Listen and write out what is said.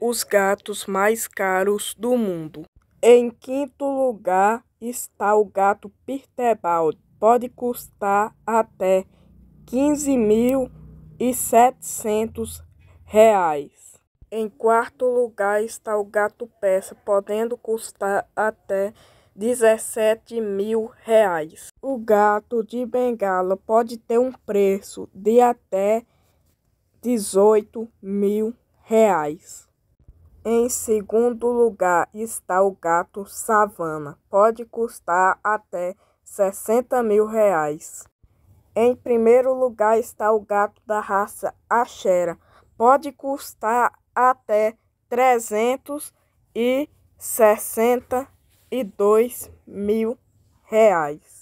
os gatos mais caros do mundo. Em quinto lugar está o gato Pitterbaldi. Pode custar até 15.700 reais. Em quarto lugar está o gato persa, podendo custar até 17 mil reais. O gato de bengala pode ter um preço de até 18 mil reais. Em segundo lugar está o gato savana, pode custar até 60 mil reais. Em primeiro lugar está o gato da raça Axera, pode custar até 362 mil reais.